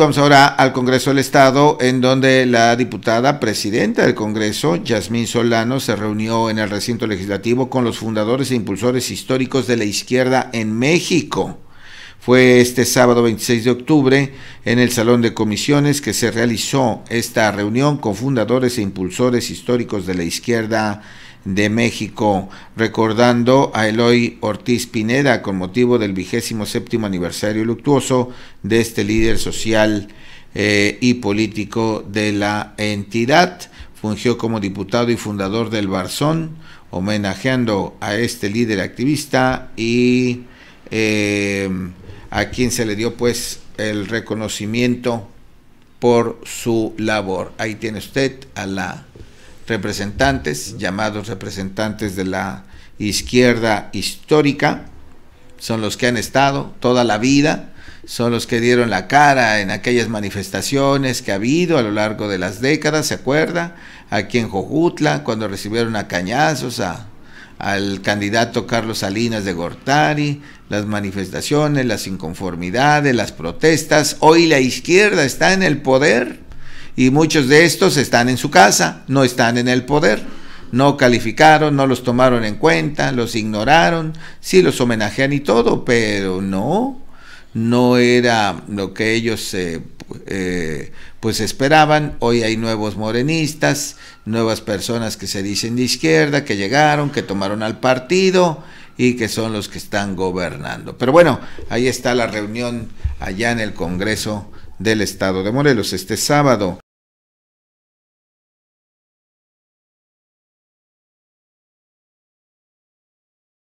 Vamos ahora al Congreso del Estado, en donde la diputada presidenta del Congreso, Yasmín Solano, se reunió en el recinto legislativo con los fundadores e impulsores históricos de la izquierda en México. Fue este sábado 26 de octubre en el Salón de Comisiones que se realizó esta reunión con fundadores e impulsores históricos de la izquierda de México, recordando a Eloy Ortiz Pineda con motivo del vigésimo séptimo aniversario luctuoso de este líder social eh, y político de la entidad. Fungió como diputado y fundador del Barzón, homenajeando a este líder activista y eh, a quien se le dio pues el reconocimiento por su labor. Ahí tiene usted a la representantes, llamados representantes de la izquierda histórica, son los que han estado toda la vida, son los que dieron la cara en aquellas manifestaciones que ha habido a lo largo de las décadas, ¿se acuerda? Aquí en Jojutla, cuando recibieron a cañazos al candidato Carlos Salinas de Gortari, las manifestaciones, las inconformidades, las protestas. Hoy la izquierda está en el poder y muchos de estos están en su casa, no están en el poder. No calificaron, no los tomaron en cuenta, los ignoraron, sí los homenajean y todo, pero no, no era lo que ellos eh, eh, pues esperaban. Hoy hay nuevos morenistas, nuevas personas que se dicen de izquierda, que llegaron, que tomaron al partido y que son los que están gobernando. Pero bueno, ahí está la reunión allá en el Congreso del Estado de Morelos este sábado